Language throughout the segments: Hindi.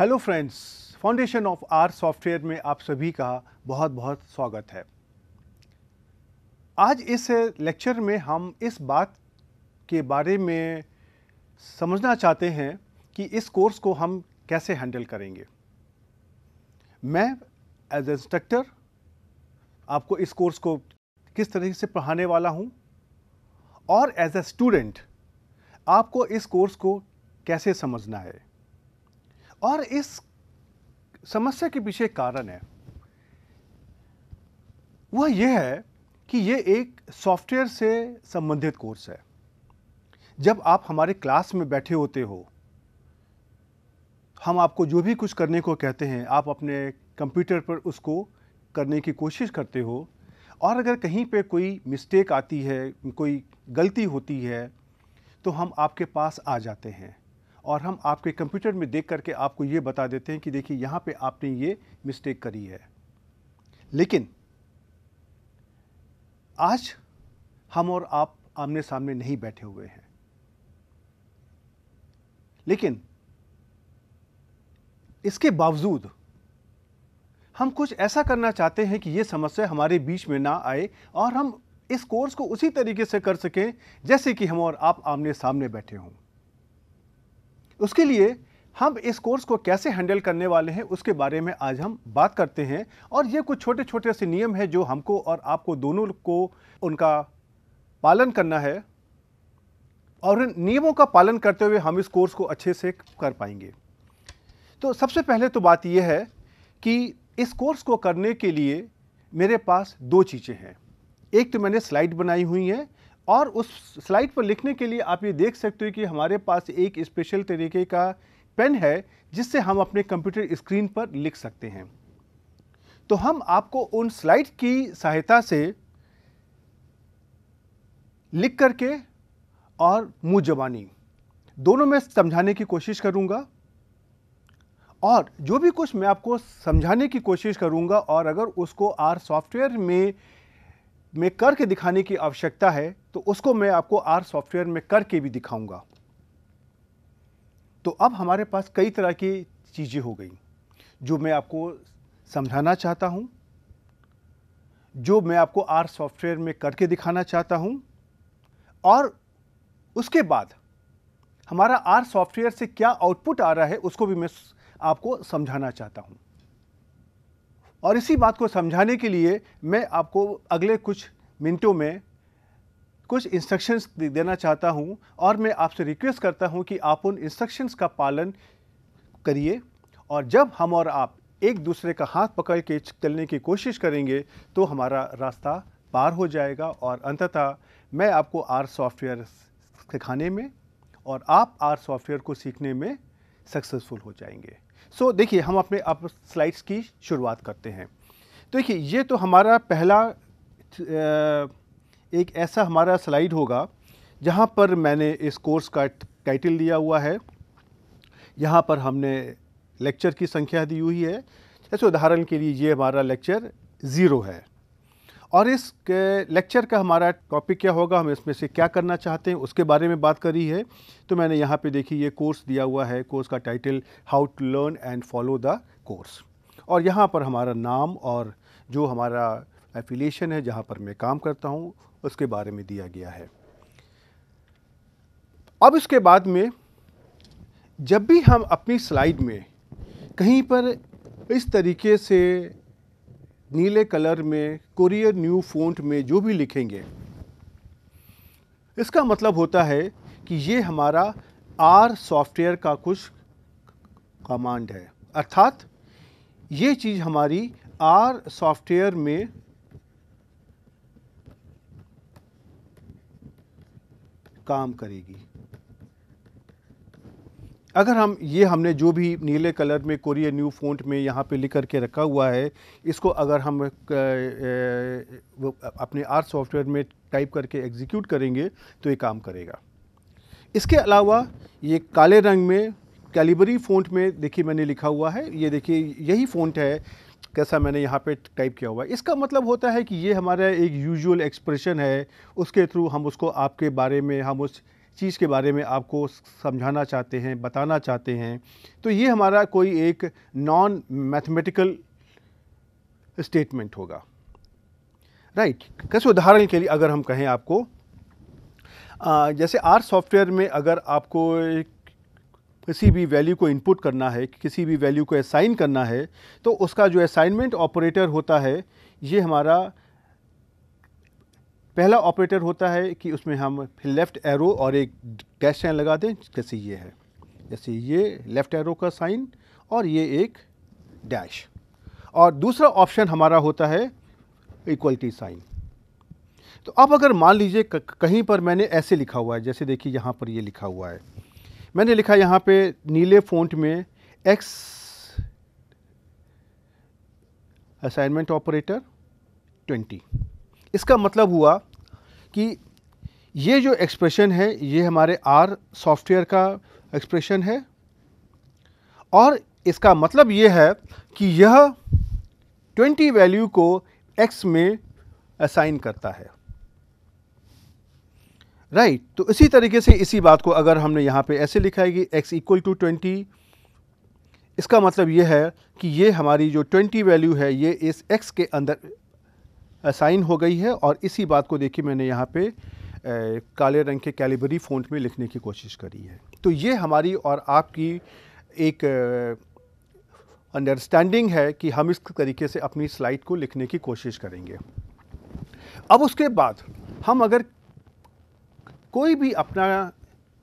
Hello friends foundation of R software में आप सभी का बहुत बहुत स्वागत है आज इस लेक्चर में हम इस बात के बारे में समझना चाहते हैं कि इस कोर्स को हम कैसे हैंडल करेंगे मैं एज ए इंस्ट्रक्टर आपको इस कोर्स को किस तरीके से पढ़ाने वाला हूँ और एज ए स्टूडेंट आपको इस कोर्स को कैसे समझना है और इस समस्या के पीछे कारण है वह यह है कि ये एक सॉफ्टवेयर से संबंधित कोर्स है जब आप हमारे क्लास में बैठे होते हो हम आपको जो भी कुछ करने को कहते हैं आप अपने कंप्यूटर पर उसको करने की कोशिश करते हो और अगर कहीं पे कोई मिस्टेक आती है कोई गलती होती है तो हम आपके पास आ जाते हैं और हम आपके कंप्यूटर में देख करके आपको ये बता देते हैं कि देखिए यहाँ पे आपने ये मिस्टेक करी है लेकिन आज हम और आप आमने सामने नहीं बैठे हुए हैं लेकिन इसके बावजूद हम कुछ ऐसा करना चाहते हैं कि ये समस्या हमारे बीच में ना आए और हम इस कोर्स को उसी तरीके से कर सकें जैसे कि हम और आप आमने सामने बैठे हों उसके लिए हम इस कोर्स को कैसे हैंडल करने वाले हैं उसके बारे में आज हम बात करते हैं और ये कुछ छोटे छोटे से नियम हैं जो हमको और आपको दोनों को उनका पालन करना है और इन नियमों का पालन करते हुए हम इस कोर्स को अच्छे से कर पाएंगे तो सबसे पहले तो बात यह है कि इस कोर्स को करने के लिए मेरे पास दो चीज़ें हैं एक तो मैंने स्लाइड बनाई हुई है और उस स्लाइड पर लिखने के लिए आप ये देख सकते हो कि हमारे पास एक स्पेशल तरीके का पेन है जिससे हम अपने कंप्यूटर स्क्रीन पर लिख सकते हैं तो हम आपको उन स्लाइड की सहायता से लिख करके और मुँह जबानी दोनों में समझाने की कोशिश करूँगा और जो भी कुछ मैं आपको समझाने की कोशिश करूँगा और अगर उसको आर सॉफ्टवेयर में में करके दिखाने की आवश्यकता है तो उसको मैं आपको आर सॉफ्टवेयर में करके भी दिखाऊंगा तो अब हमारे पास कई तरह की चीज़ें हो गई जो मैं आपको समझाना चाहता हूँ जो मैं आपको आर सॉफ्टवेयर में करके दिखाना चाहता हूँ और उसके बाद हमारा आर सॉफ्टवेयर से क्या आउटपुट आ रहा है उसको भी मैं आपको समझाना चाहता हूँ और इसी बात को समझाने के लिए मैं आपको अगले कुछ मिनटों में कुछ इंस्ट्रक्शंस देना चाहता हूं और मैं आपसे रिक्वेस्ट करता हूं कि आप उन इंस्ट्रक्शंस का पालन करिए और जब हम और आप एक दूसरे का हाथ पकड़ के चलने की कोशिश करेंगे तो हमारा रास्ता पार हो जाएगा और अंततः मैं आपको आर सॉफ्टवेयर सिखाने में और आप आर सॉफ्टवेयर को सीखने में सक्सेसफुल हो जाएंगे सो so, देखिए हम अपने अब स्लाइड्स की शुरुआत करते हैं तो देखिए ये तो हमारा पहला एक ऐसा हमारा स्लाइड होगा जहाँ पर मैंने इस कोर्स का टाइटल दिया हुआ है यहाँ पर हमने लेक्चर की संख्या दी हुई है जैसे उदाहरण के लिए ये हमारा लेक्चर ज़ीरो है और इस लेक्चर का हमारा टॉपिक क्या होगा हम इसमें से क्या करना चाहते हैं उसके बारे में बात करी है तो मैंने यहाँ पे देखी ये कोर्स दिया हुआ है कोर्स का title how to learn and follow the course और यहाँ पर हमारा नाम और जो हमारा एफिलिएशन है जहाँ पर मैं काम करता हूँ उसके बारे में दिया गया है अब इसके बाद में जब भी हम अपनी स्लाइड में कहीं पर इस तरीके से नीले कलर में कुरियर न्यू फोन्ट में जो भी लिखेंगे इसका मतलब होता है कि ये हमारा आर सॉफ्टवेयर का कुछ कमांड है अर्थात ये चीज़ हमारी आर सॉफ्टवेयर में काम करेगी अगर हम ये हमने जो भी नीले कलर में कोरियर न्यू फोंट में यहाँ पे लिख करके रखा हुआ है इसको अगर हम अपने आर सॉफ्टवेयर में टाइप करके एग्जीक्यूट करेंगे तो ये काम करेगा इसके अलावा ये काले रंग में कैलिबरी फ़ॉन्ट में देखिए मैंने लिखा हुआ है ये देखिए यही फ़ॉन्ट है कैसा मैंने यहाँ पे टाइप किया हुआ है इसका मतलब होता है कि ये हमारा एक यूजुअल एक्सप्रेशन है उसके थ्रू हम उसको आपके बारे में हम उस चीज़ के बारे में आपको समझाना चाहते हैं बताना चाहते हैं तो ये हमारा कोई एक नॉन मैथमेटिकल स्टेटमेंट होगा राइट right. कैसे उदाहरण के लिए अगर हम कहें आपको आ, जैसे आर सॉफ्टवेयर में अगर आपको किसी भी वैल्यू को इनपुट करना है किसी भी वैल्यू को असाइन करना है तो उसका जो असाइनमेंट ऑपरेटर होता है ये हमारा पहला ऑपरेटर होता है कि उसमें हम फिर लेफ़्ट एरो और एक डैश साइन लगा दें जैसे ये है जैसे ये लेफ़्ट एरो का साइन और ये एक डैश और दूसरा ऑप्शन हमारा होता है इक्वलिटी साइन तो अब अगर मान लीजिए कहीं पर मैंने ऐसे लिखा हुआ है जैसे देखिए यहाँ पर ये लिखा हुआ है मैंने लिखा यहाँ पे नीले फ़ॉन्ट में एक्स असाइनमेंट ऑपरेटर 20 इसका मतलब हुआ कि ये जो एक्सप्रेशन है ये हमारे आर सॉफ्टवेयर का एक्सप्रेशन है और इसका मतलब ये है कि यह 20 वैल्यू को x में असाइन करता है राइट right, तो इसी तरीके से इसी बात को अगर हमने यहाँ पे ऐसे लिखा है कि एक्स इक्वल टू ट्वेंटी इसका मतलब ये है कि ये हमारी जो 20 वैल्यू है ये इस x के अंदर साइन हो गई है और इसी बात को देखिए मैंने यहाँ पे काले रंग के कैलिबरी फ़ॉन्ट में लिखने की कोशिश करी है तो ये हमारी और आपकी एक अंडरस्टैंडिंग है कि हम इस तरीके से अपनी स्लाइड को लिखने की कोशिश करेंगे अब उसके बाद हम अगर कोई भी अपना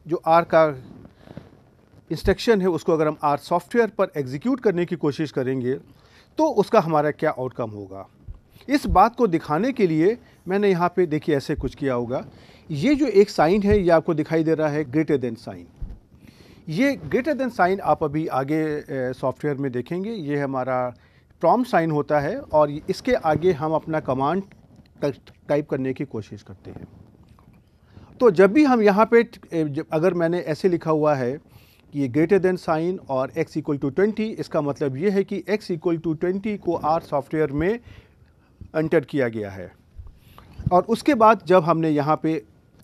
जो आर का इंस्ट्रक्शन है उसको अगर हम आर सॉफ्टवेयर पर एग्जीक्यूट करने की कोशिश करेंगे तो उसका हमारा क्या आउटकम होगा इस बात को दिखाने के लिए मैंने यहाँ पे देखिए ऐसे कुछ किया होगा ये जो एक साइन है ये आपको दिखाई दे रहा है ग्रेटर देन साइन ये ग्रेटर देन साइन आप अभी आगे सॉफ्टवेयर में देखेंगे ये हमारा प्रॉम साइन होता है और इसके आगे हम अपना कमांड टाइप करने की कोशिश करते हैं तो जब भी हम यहाँ पे अगर मैंने ऐसे लिखा हुआ है कि ये ग्रेटर देन साइन और x इक्वल टू ट्वेंटी इसका मतलब ये है कि x इक्वल टू ट्वेंटी को आर सॉफ्टवेयर में एंटर किया गया है और उसके बाद जब हमने यहाँ पे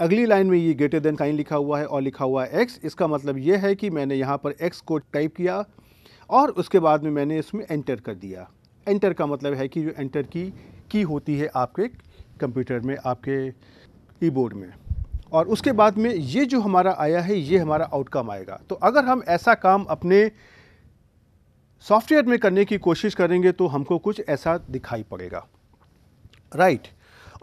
अगली लाइन में ये ग्रेटर देन साइन लिखा हुआ है और लिखा हुआ है एक्स इसका मतलब ये है कि मैंने यहाँ पर एक्स को टाइप किया और उसके बाद में मैंने इसमें एंटर कर दिया एंटर का मतलब है कि जो एंटर की की होती है आपके कंप्यूटर में आपके कीबोर्ड में और उसके बाद में ये जो हमारा आया है ये हमारा आउटकम आएगा तो अगर हम ऐसा काम अपने सॉफ्टवेयर में करने की कोशिश करेंगे तो हमको कुछ ऐसा दिखाई पड़ेगा राइट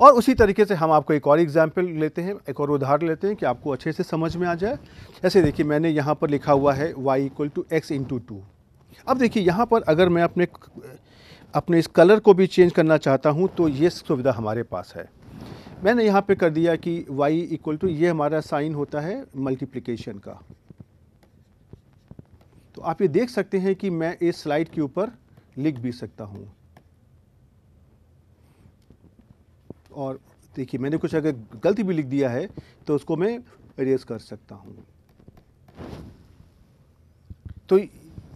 और उसी तरीके से हम आपको एक और एग्जाम्पल लेते हैं एक और उदाहरण लेते हैं कि आपको अच्छे से समझ में आ जाए ऐसे देखिए मैंने यहाँ पर लिखा हुआ है Y equal to X into two अब देखिए यहाँ पर अगर मैं अपने अपने इस कलर को भी चेंज करना चाहता हूँ तो ये सुविधा हमारे पास है मैंने यहाँ पे कर दिया कि y इक्वल टू ये हमारा साइन होता है मल्टीप्लिकेशन का तो आप ये देख सकते हैं कि मैं इस स्लाइड के ऊपर लिख भी सकता हूँ और देखिए मैंने कुछ अगर गलती भी लिख दिया है तो उसको मैं इरेज कर सकता हूँ तो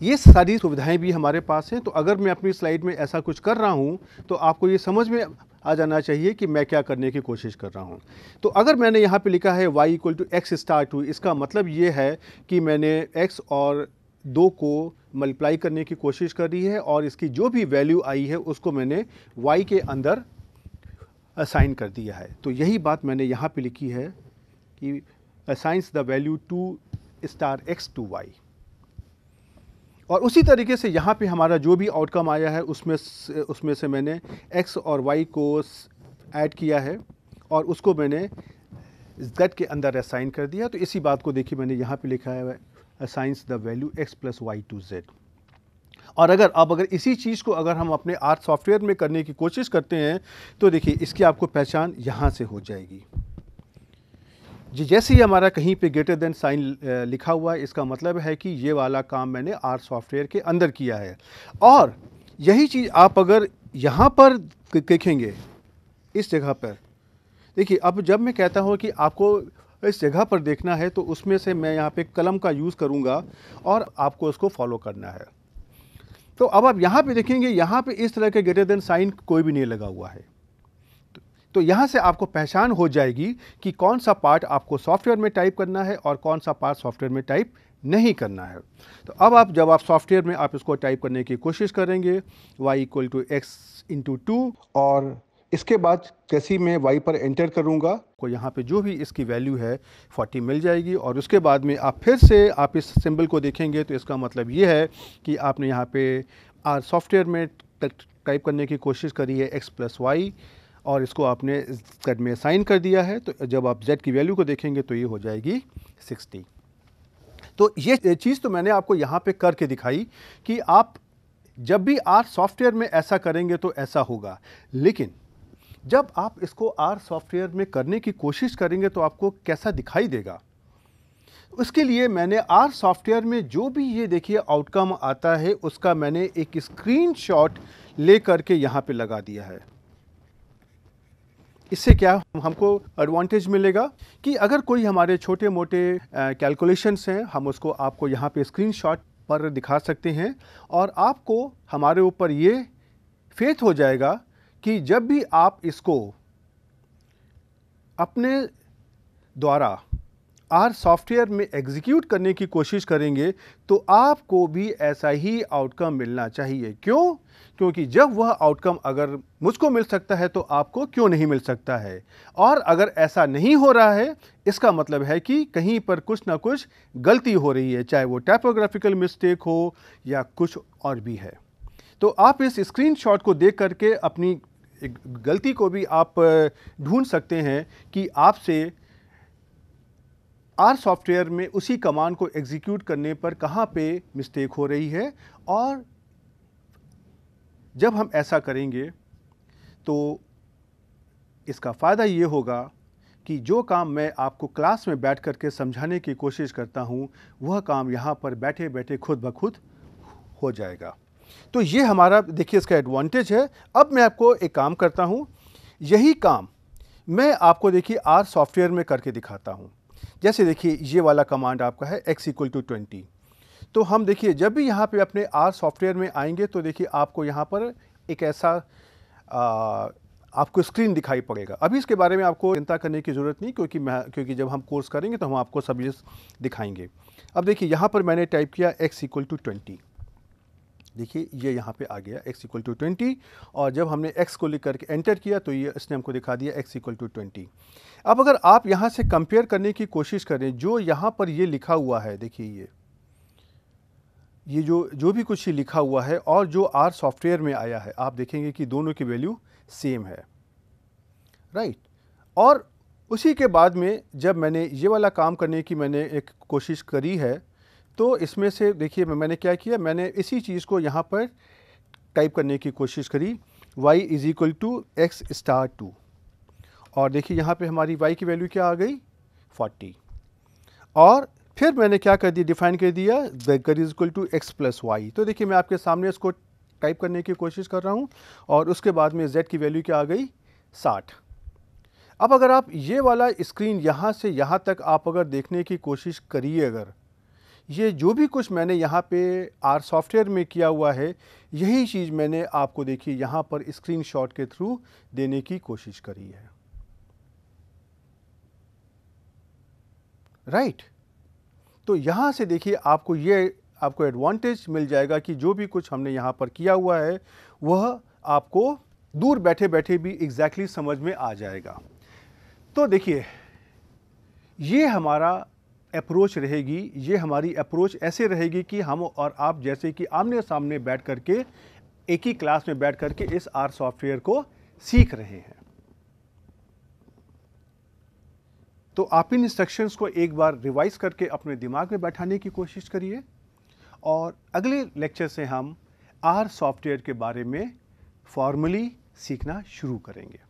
ये सारी सुविधाएं भी हमारे पास हैं तो अगर मैं अपनी स्लाइड में ऐसा कुछ कर रहा हूँ तो आपको ये समझ में आ जाना चाहिए कि मैं क्या करने की कोशिश कर रहा हूँ तो अगर मैंने यहाँ पे लिखा है y equal to X star two इसका मतलब ये है कि मैंने x और दो को मल्टीप्लाई करने की कोशिश कर रही है और इसकी जो भी वैल्यू आई है उसको मैंने y के अंदर असाइन कर दिया है तो यही बात मैंने यहाँ पे लिखी है कि assigns the value two star X to Y और उसी तरीके से यहाँ पे हमारा जो भी आउटकम आया है उसमें उसमें से मैंने एक्स और वाई को ऐड किया है और उसको मैंने जेड के अंदर असाइन कर दिया तो इसी बात को देखिए मैंने यहाँ पे लिखा है assigns the value X plus Y to Z और अगर अब अगर इसी चीज़ को अगर हम अपने आर्ट सॉफ्टवेयर में करने की कोशिश करते हैं तो देखिए इसकी आपको पहचान यहाँ से हो जाएगी जी जैसे ही हमारा कहीं पे ग्रेटर देन साइन लिखा हुआ है इसका मतलब है कि ये वाला काम मैंने आर सॉफ्टवेयर के अंदर किया है और यही चीज़ आप अगर यहाँ पर देखेंगे इस जगह पर देखिए अब जब मैं कहता हूँ कि आपको इस जगह पर देखना है तो उसमें से मैं यहाँ पे कलम का यूज़ करूँगा और आपको उसको फॉलो करना है तो अब आप यहाँ पे देखेंगे यहाँ पे इस तरह के ग्रेटर देन साइन कोई भी नहीं लगा हुआ है तो यहाँ से आपको पहचान हो जाएगी कि कौन सा पार्ट आपको सॉफ्टवेयर में टाइप करना है और कौन सा पार्ट सॉफ्टवेयर में टाइप नहीं करना है तो अब आप जब आप सॉफ्टवेयर में आप इसको टाइप करने की कोशिश करेंगे y equal to X into two और इसके बाद कैसी मैं वाई पर एंटर करूँगा को यहाँ पे जो भी इसकी वैल्यू है 40 मिल जाएगी और उसके बाद में आप फिर से आप इस सिंबल को देखेंगे तो इसका मतलब ये है कि आपने यहाँ पे आर सॉफ्टवेयर में टाइप करने की कोशिश करी है एक्स प्लस वाई और इसको आपने जेड में साइन कर दिया है तो जब आप जेड की वैल्यू को देखेंगे तो ये हो जाएगी सिक्सटी तो ये चीज़ तो मैंने आपको यहाँ पर करके दिखाई कि आप जब भी आर सॉफ्टवेयर में ऐसा करेंगे तो ऐसा होगा लेकिन जब आप इसको आर सॉफ्टवेयर में करने की कोशिश करेंगे तो आपको कैसा दिखाई देगा उसके लिए मैंने आर सॉफ्टवेयर में जो भी ये देखिए आउटकम आता है उसका मैंने एक स्क्रीनशॉट ले करके यहाँ पे लगा दिया है इससे क्या हमको एडवांटेज मिलेगा कि अगर कोई हमारे छोटे मोटे कैलकुलेशंस हैं हम उसको आपको यहाँ पे स्क्रीनशॉट पर दिखा सकते हैं और आपको हमारे ऊपर ये फेथ हो जाएगा कि जब भी आप इसको अपने द्वारा आर सॉफ्टवेयर में एग्जीक्यूट करने की कोशिश करेंगे तो आपको भी ऐसा ही आउटकम मिलना चाहिए क्यों क्योंकि जब वह आउटकम अगर मुझको मिल सकता है तो आपको क्यों नहीं मिल सकता है और अगर ऐसा नहीं हो रहा है इसका मतलब है कि कहीं पर कुछ ना कुछ गलती हो रही है चाहे वो टाइपोग्राफिकल मिस्टेक हो या कुछ और भी है तो आप इस स्क्रीनशॉट को देख करके अपनी गलती को भी आप ढूंढ सकते हैं कि आपसे आर सॉफ्टवेयर में उसी कमांड को एग्जीक्यूट करने पर कहाँ पे मिस्टेक हो रही है और जब हम ऐसा करेंगे तो इसका फ़ायदा ये होगा कि जो काम मैं आपको क्लास में बैठ कर के समझाने की कोशिश करता हूँ वह काम यहाँ पर बैठे बैठे खुद ब खुद हो जाएगा तो ये हमारा देखिए इसका एडवांटेज है अब मैं आपको एक काम करता हूँ यही काम मैं आपको देखिए आर सॉफ्टवेयर में करके दिखाता हूँ जैसे देखिए ये वाला कमांड आपका है एक्स इक्वल टू ट्वेंटी तो हम देखिए जब भी यहाँ पे अपने आर सॉफ्टवेयर में आएंगे तो देखिए आपको यहाँ पर एक ऐसा आ, आपको स्क्रीन दिखाई पड़ेगा अभी इसके बारे में आपको चिंता करने की ज़रूरत नहीं क्योंकि मैं क्योंकि जब हम कोर्स करेंगे तो हम आपको सब दिखाएंगे अब देखिए यहाँ पर मैंने टाइप किया एक्स इक्वल टू ट्वेंटी देखिए ये यहाँ पे आ गया x इक्वल टू ट्वेंटी और जब हमने x को लिख करके एंटर किया तो ये इसने हमको दिखा दिया x इक्वल टू ट्वेंटी अब अगर आप यहाँ से कंपेयर करने की कोशिश करें जो यहाँ पर ये लिखा हुआ है देखिए ये ये जो जो भी कुछ लिखा हुआ है और जो आर सॉफ्टवेयर में आया है आप देखेंगे कि दोनों की वैल्यू सेम है राइट और उसी के बाद में जब मैंने ये वाला काम करने की मैंने एक कोशिश करी है तो इसमें से देखिए मैंने क्या किया मैंने इसी चीज़ को यहाँ पर टाइप करने की कोशिश करी y is equal to X star two और देखिए यहाँ पे हमारी y की वैल्यू क्या आ गई 40 और फिर मैंने क्या कर दिया डिफाइन कर दिया vector is equal to X plus Y तो देखिए मैं आपके सामने इसको टाइप करने की कोशिश कर रहा हूँ और उसके बाद में z की वैल्यू क्या आ गई 60 अब अगर आप ये वाला स्क्रीन यहाँ से यहाँ तक आप अगर देखने की कोशिश करिए अगर ये जो भी कुछ मैंने यहाँ पे आर सॉफ्टवेयर में किया हुआ है यही चीज़ मैंने आपको देखिए यहाँ पर स्क्रीनशॉट के थ्रू देने की कोशिश करी है राइट right. तो यहाँ से देखिए आपको ये आपको एडवांटेज मिल जाएगा कि जो भी कुछ हमने यहाँ पर किया हुआ है वह आपको दूर बैठे बैठे भी एग्जैक्टली exactly समझ में आ जाएगा तो देखिए ये हमारा अप्रोच रहेगी ये हमारी अप्रोच ऐसे रहेगी कि हम और आप जैसे कि आमने सामने बैठ करके एक ही क्लास में बैठ करके इस आर सॉफ्टवेयर को सीख रहे हैं तो आप इन इंस्ट्रक्शंस को एक बार रिवाइज करके अपने दिमाग में बैठाने की कोशिश करिए और अगले लेक्चर से हम आर सॉफ्टवेयर के बारे में फॉर्मली सीखना शुरू करेंगे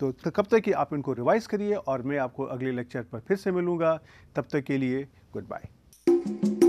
तो कब तक कि आप इनको रिवाइज करिए और मैं आपको अगले लेक्चर पर फिर से मिलूँगा तब तक के लिए गुड बाय